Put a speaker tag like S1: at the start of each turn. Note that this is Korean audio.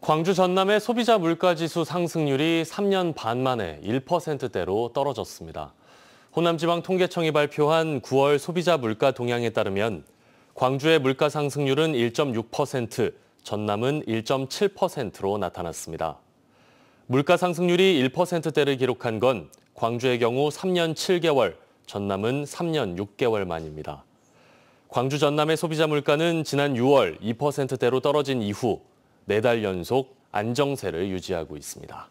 S1: 광주 전남의 소비자 물가지수 상승률이 3년 반 만에 1%대로 떨어졌습니다. 호남지방통계청이 발표한 9월 소비자 물가 동향에 따르면 광주의 물가 상승률은 1.6%, 전남은 1.7%로 나타났습니다. 물가 상승률이 1%대를 기록한 건 광주의 경우 3년 7개월, 전남은 3년 6개월 만입니다. 광주 전남의 소비자 물가는 지난 6월 2%대로 떨어진 이후 네달 연속 안정세를 유지하고 있습니다.